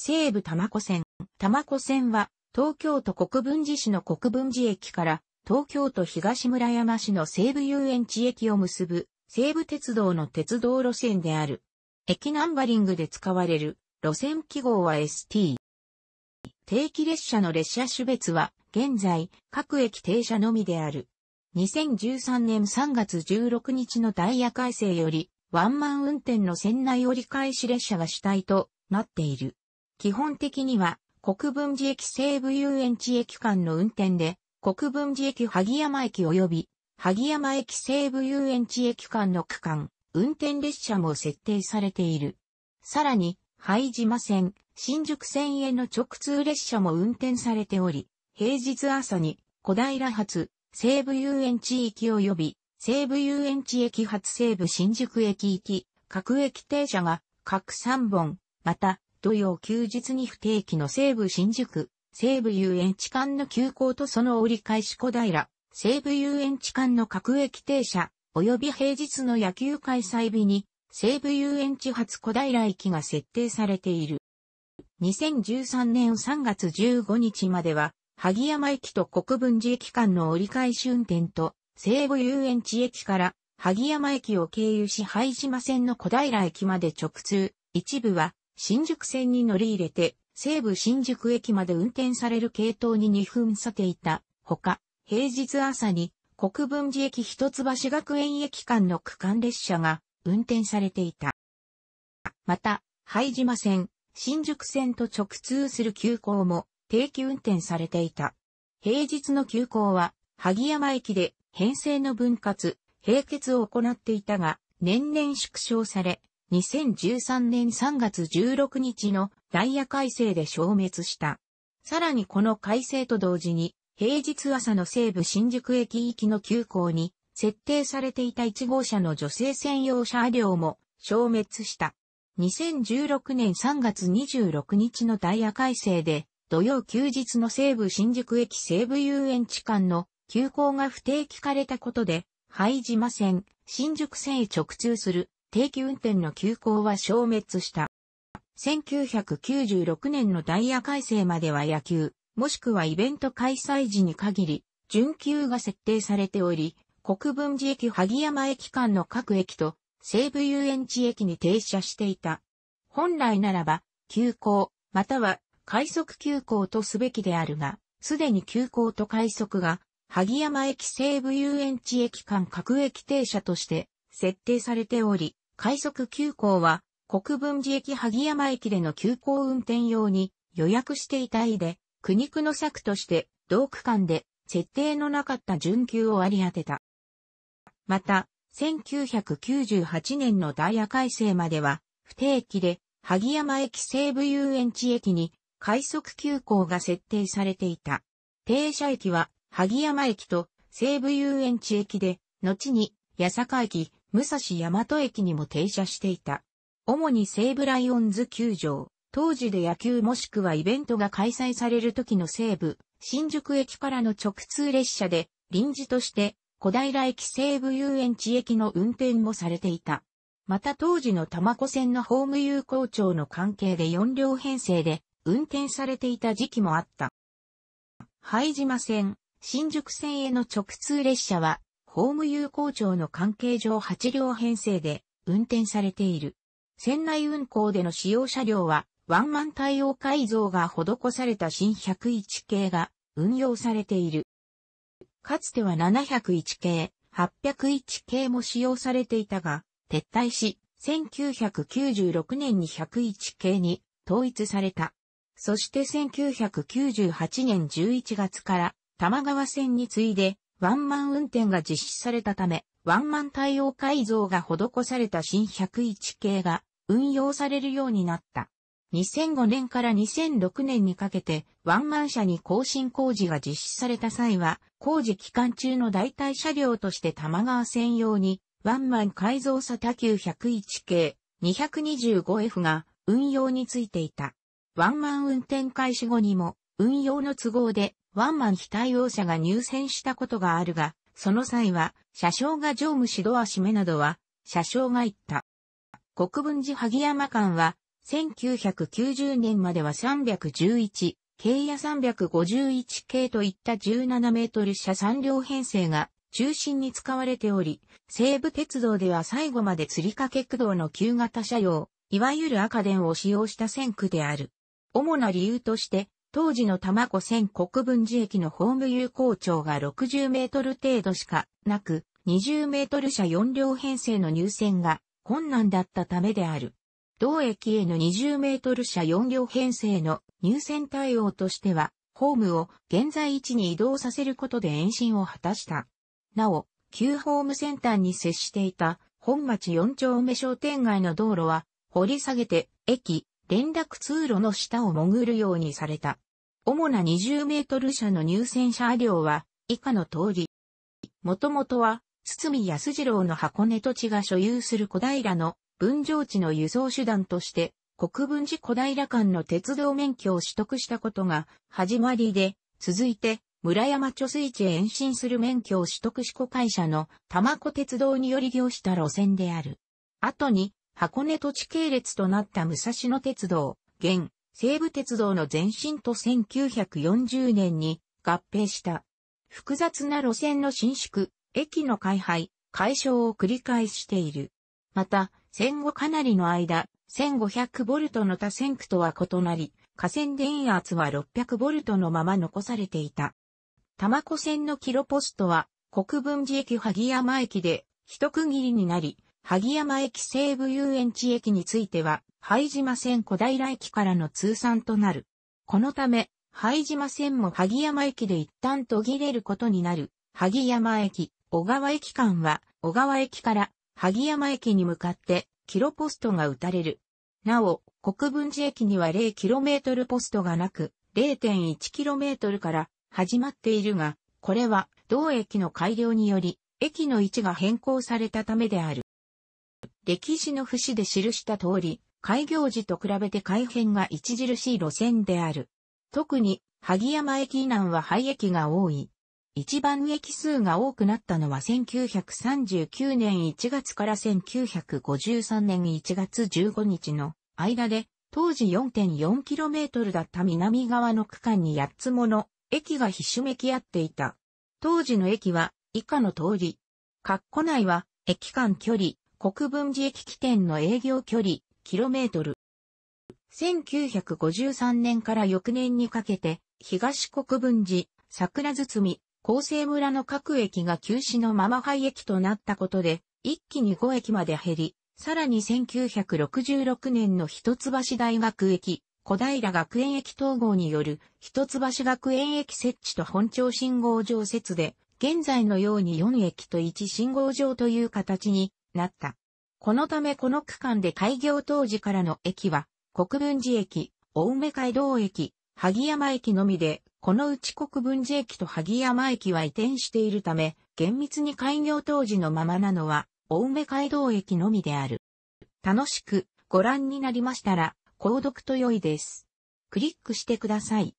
西武玉子線。玉子線は、東京都国分寺市の国分寺駅から、東京都東村山市の西武遊園地駅を結ぶ、西武鉄道の鉄道路線である。駅ナンバリングで使われる、路線記号は ST。定期列車の列車種別は、現在、各駅停車のみである。2013年3月16日のダイヤ改正より、ワンマン運転の船内折り返し列車が主体となっている。基本的には、国分寺駅西部遊園地駅間の運転で、国分寺駅萩山駅及び、萩山駅西部遊園地駅間の区間、運転列車も設定されている。さらに、灰島線、新宿線への直通列車も運転されており、平日朝に小平発西部遊園地域及び西部遊園地駅発西部新宿駅行き、各駅停車が各3本、また土曜休日に不定期の西武新宿、西武遊園地間の急行とその折り返し小平、西武遊園地間の各駅停車、及び平日の野球開催日に、西武遊園地発小平駅が設定されている。2013年3月15日までは、萩山駅と国分寺駅間の折り返し運転と、西武遊園地駅から萩山駅を経由し廃島線の小平駅まで直通、一部は新宿線に乗り入れて、西武新宿駅まで運転される系統に2分差ていた、ほか、平日朝に国分寺駅一橋学園駅間の区間列車が運転されていた。また、灰島線、新宿線と直通する急行も定期運転されていた。平日の急行は、萩山駅で編成の分割、並結を行っていたが、年々縮小され、2013年3月16日のダイヤ改正で消滅した。さらにこの改正と同時に、平日朝の西武新宿駅行きの急行に、設定されていた1号車の女性専用車両も消滅した。2016年3月26日のダイヤ改正で、土曜休日の西武新宿駅西武遊園地間の急行が不定期化れたことで、廃島線、新宿線へ直通する定期運転の急行は消滅した。1996年のダイヤ改正までは野球、もしくはイベント開催時に限り、準急が設定されており、国分寺駅萩山駅間の各駅と西武遊園地駅に停車していた。本来ならば、急行、または快速急行とすべきであるが、すでに急行と快速が、萩山駅西武遊園地駅間各駅停車として設定されており、快速急行は国分寺駅萩山駅での急行運転用に予約していたいで、苦肉の策として同区間で設定のなかった準急を割り当てた。また、1998年のダイヤ改正までは、不定期で、萩山駅西部遊園地駅に、快速急行が設定されていた。停車駅は、萩山駅と西部遊園地駅で、後に、八坂駅、武蔵大和駅にも停車していた。主に西武ライオンズ球場、当時で野球もしくはイベントが開催される時の西武、新宿駅からの直通列車で、臨時として、小平駅西武遊園地駅の運転もされていた。また当時の玉子線のホーム有効長の関係で4両編成で運転されていた時期もあった。拝島線、新宿線への直通列車はオーム有効庁の関係上8両編成で運転されている。船内運行での使用車両は、ワンマン対応改造が施された新101系が運用されている。かつては701系、801系も使用されていたが、撤退し、1996年に101系に統一された。そして1998年11月から玉川線に次いでワンマン運転が実施されたため、ワンマン対応改造が施された新101系が運用されるようになった。2005年から2006年にかけてワンマン車に更新工事が実施された際は、工事期間中の代替車両として玉川専用にワンマン改造車多級101系 225F が運用についていた。ワンマン運転開始後にも運用の都合でワンマン非対応車が入選したことがあるが、その際は、車掌が乗務ドア閉めなどは、車掌が言った。国分寺萩山間は、1990年までは311、軽や351系といった17メートル車3両編成が中心に使われており、西武鉄道では最後まで吊り掛け駆動の旧型車両、いわゆる赤電を使用した線区である。主な理由として、当時の玉子線国分寺駅のホーム有効長が60メートル程度しかなく、20メートル車4両編成の入線が困難だったためである。同駅への20メートル車4両編成の入線対応としては、ホームを現在位置に移動させることで延伸を果たした。なお、旧ホームセンターに接していた本町4丁目商店街の道路は掘り下げて駅、連絡通路の下を潜るようにされた。主な20メートル車の入線車両は以下の通り。もともとは、堤康次郎の箱根土地が所有する小平の分譲地の輸送手段として、国分寺小平間の鉄道免許を取得したことが始まりで、続いて、村山貯水池へ延伸する免許を取得し子会社の玉子鉄道により業した路線である。後に、箱根土地系列となった武蔵野鉄道、現、西武鉄道の前身と1940年に合併した。複雑な路線の伸縮、駅の開廃、解消を繰り返している。また、戦後かなりの間、1500ボルトの多線区とは異なり、河川電圧は600ボルトのまま残されていた。玉子線のキロポストは、国分寺駅萩山駅で一区切りになり、萩山駅西部遊園地駅については、拝島線小平駅からの通算となる。このため、拝島線も萩山駅で一旦途切れることになる。萩山駅、小川駅間は、小川駅から萩山駅に向かって、キロポストが打たれる。なお、国分寺駅には 0km ポストがなく、0.1km から始まっているが、これは同駅の改良により、駅の位置が変更されたためである。歴史の節で記した通り、開業時と比べて改変が著しい路線である。特に、萩山駅以南は廃駅が多い。一番駅数が多くなったのは1939年1月から1953年1月15日の間で、当時 4.4km だった南側の区間に8つもの駅がひしめき合っていた。当時の駅は以下の通り。括弧内は駅間距離、国分寺駅起点の営業距離、キロメートル。1953年から翌年にかけて、東国分寺、桜堤、厚生村の各駅が休止のまま廃駅となったことで、一気に5駅まで減り、さらに1966年の一橋大学駅、小平学園駅統合による一橋学園駅設置と本庁信号場設で、現在のように4駅と1信号場という形になった。このためこの区間で開業当時からの駅は、国分寺駅、青梅街道駅、萩山駅のみで、このうち国分寺駅と萩山駅は移転しているため、厳密に開業当時のままなのは、青梅街道駅のみである。楽しくご覧になりましたら、購読と良いです。クリックしてください。